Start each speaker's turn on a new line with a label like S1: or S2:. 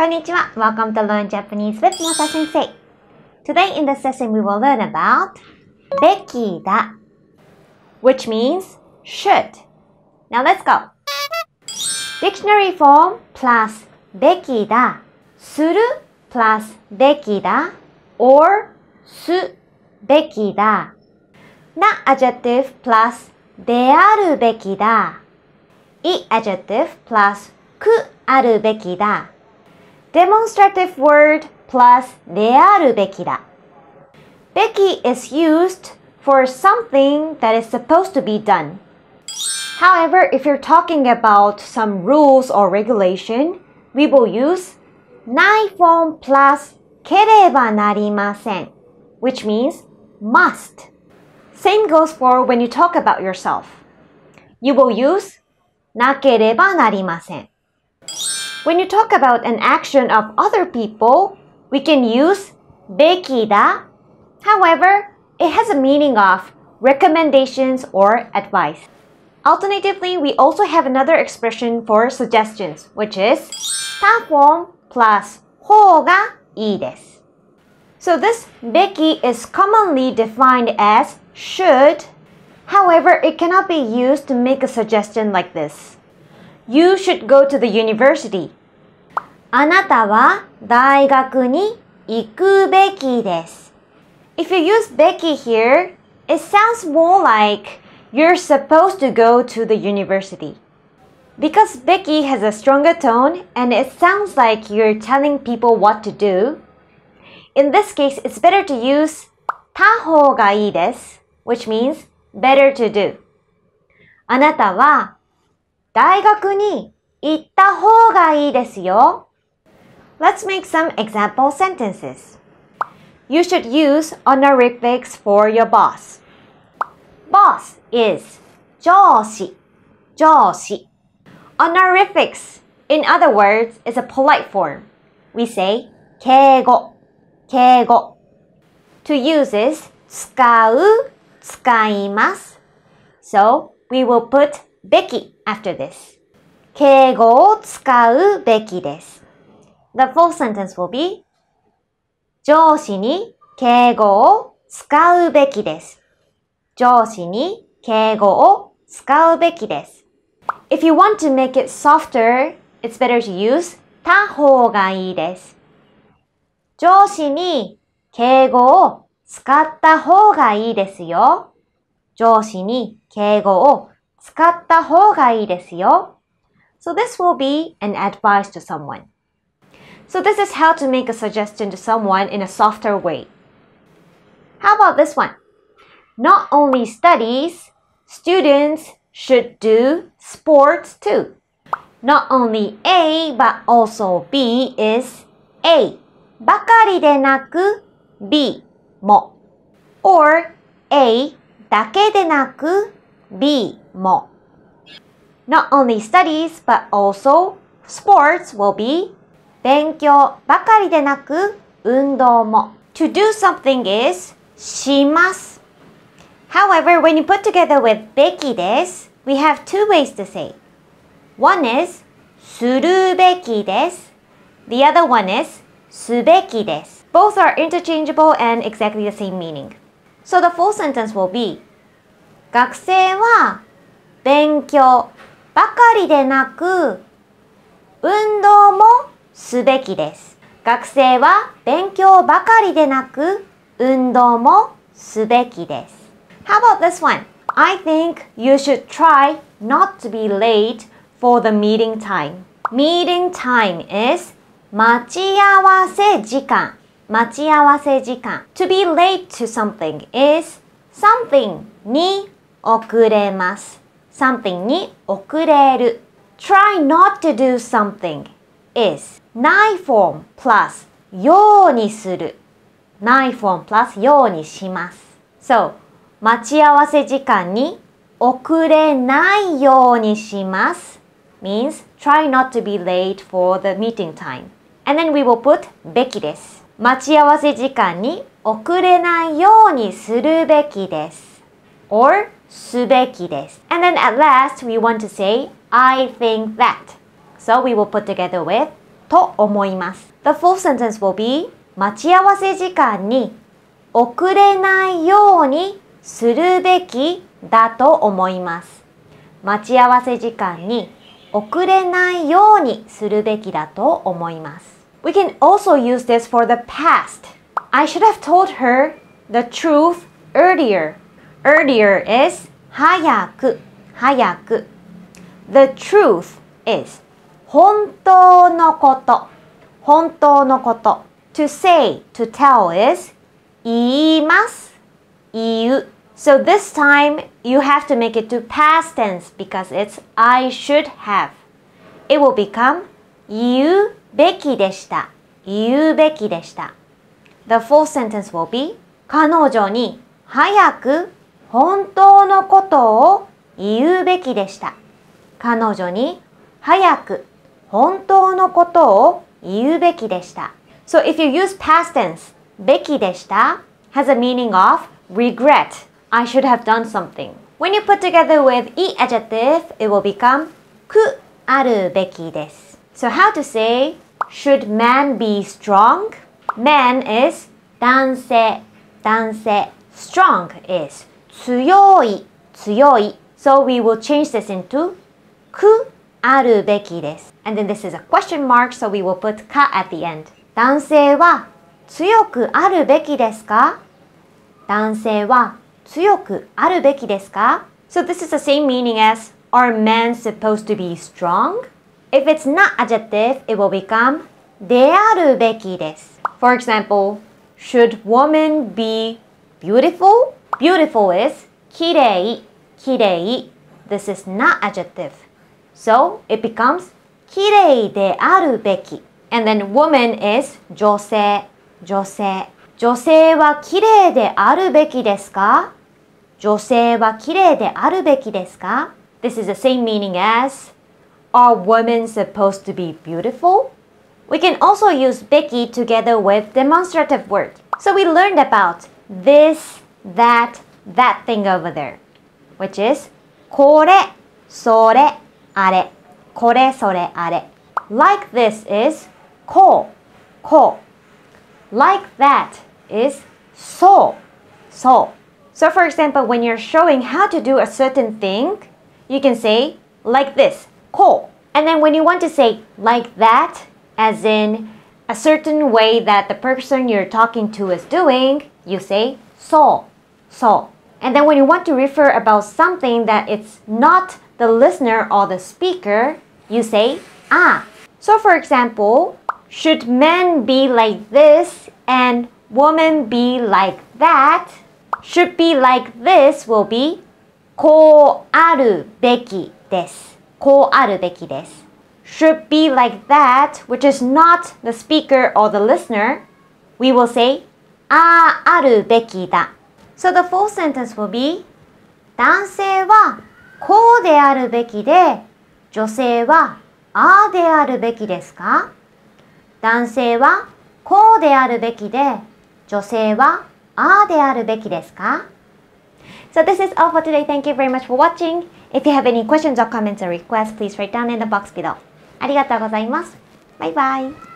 S1: Konnichiwa! Welcome to Learn Japanese with Masa Sensei. Today in this session we will learn about Beki da, which means should. Now let's go. Dictionary form plus Beki da, suru plus Beki da, or su Beki da. Na adjective plus であるべきだ。い adjective plus くあるべきだ。demonstrative word plus であるべきだ Beki is used for something that is supposed to be done. However, if you're talking about some rules or regulation, we will use ない form plus ければなりません which means must. Same goes for when you talk about yourself. You will use なければなりません when you talk about an action of other people, we can use bekida. However, it has a meaning of recommendations or advice. Alternatively, we also have another expression for suggestions, which is ta plus hoga ides. So this beki is commonly defined as should. However, it cannot be used to make a suggestion like this. You should go to the university. あなたは大学に行くべきです。If you use Becky here, it sounds more like you're supposed to go to the university. Because Becky has a stronger tone and it sounds like you're telling people what to do, in this case, it's better to use 他方がいいです which means better to do. あなたは大学に行った方がいいですよ。Let's make some example sentences. You should use honorifics for your boss. Boss is 上司,上司. Honorifics, in other words, is a polite form. We say 敬語,敬語. To use is 使う,使います. So, we will put べき after this. 敬語を使うべきです。The full sentence will be 上司に敬語を使うべきです。上司に敬語を使うべきです。If you want to make it softer, it's better to use 他方がいいです。上司に敬語を使った方がいいですよ。上司に敬語を So this will be an advice to someone. So this is how to make a suggestion to someone in a softer way. How about this one? Not only studies, students should do sports too. Not only A but also B is A ばかりでなく B も or A だけでなく B more. Not only studies, but also sports will be To do something is However, when you put together with beki です we have two ways to say. One is するべきです The other one is すべきです Both are interchangeable and exactly the same meaning. So the full sentence will be 学生は勉強ばかりでなく運動もすべきです。学生は勉強ばかりでなく運動もすべきです。How about this one? I think you should try not to be late for the meeting time. Meeting time is 待ち合わせ時間。待ち合わせ時間。To be late to something is something に遅れます。something に遅れる try not to do something is ない form plus ようにするない form plus ようにします So 待ち合わせ時間に遅れないようにします means try not to be late for the meeting time and then we will put べきです待ち合わせ時間に遅れないようにするべきです or すべきです。And then at last, we want to say, I think that. So we will put together with と思います。The full sentence will be 待ち合わせ時間に遅れないようにするべきだと思います。待ち合わせ時間に遅れないようにするべきだと思います。We can also use this for the past. I should have told her the truth earlier. earlier is hayaku. The truth is 本当のこと本当のこと To say, to tell is 言います言う So this time you have to make it to past tense because it's I should have It will become 言うべきでした言うべきでした The full sentence will be 彼女に早く本当のことを言うべきでした。彼女に早く本当のことを言うべきでした。So if you use past tense, べきでした has a meaning of regret. I should have done something. When you put together with e adjective, it will become くあるべきです。So how to say should man be strong? Man is 男性、男性。strong is 強い、強い。So we will change this into and then this is a question mark, so we will put か at the end. 男性は強くあるべきですか男性は強くあるべきですか So this is the same meaning as Are men supposed to be strong? If it's not adjective, it will become For example, should woman be beautiful? beautiful is kirei, kirei. This is not adjective. So it becomes kirei de aru beki. And then woman is jose, jose. ka? This is the same meaning as Are women supposed to be beautiful? We can also use beki together with demonstrative word. So we learned about this that, that thing over there, which is Like this is Like that so, so. So, for example, when you're showing how to do a certain thing, you can say like this, and then when you want to say like that, as in a certain way that the person you're talking to is doing, you say so. So, and then when you want to refer about something that it's not the listener or the speaker, you say ah. So for example, should men be like this and women be like that? Should be like this will be Should be like that, which is not the speaker or the listener, we will say ああるべきだ。So the full sentence will be 男性はこうであるべきで女性はああであるべきですか男性はこうであるべきで女性はああであるべきですか So this is all for today. Thank you very much for watching. If you have any questions or comments or requests, please write down in the box below. ありがとうございます。バイバイ。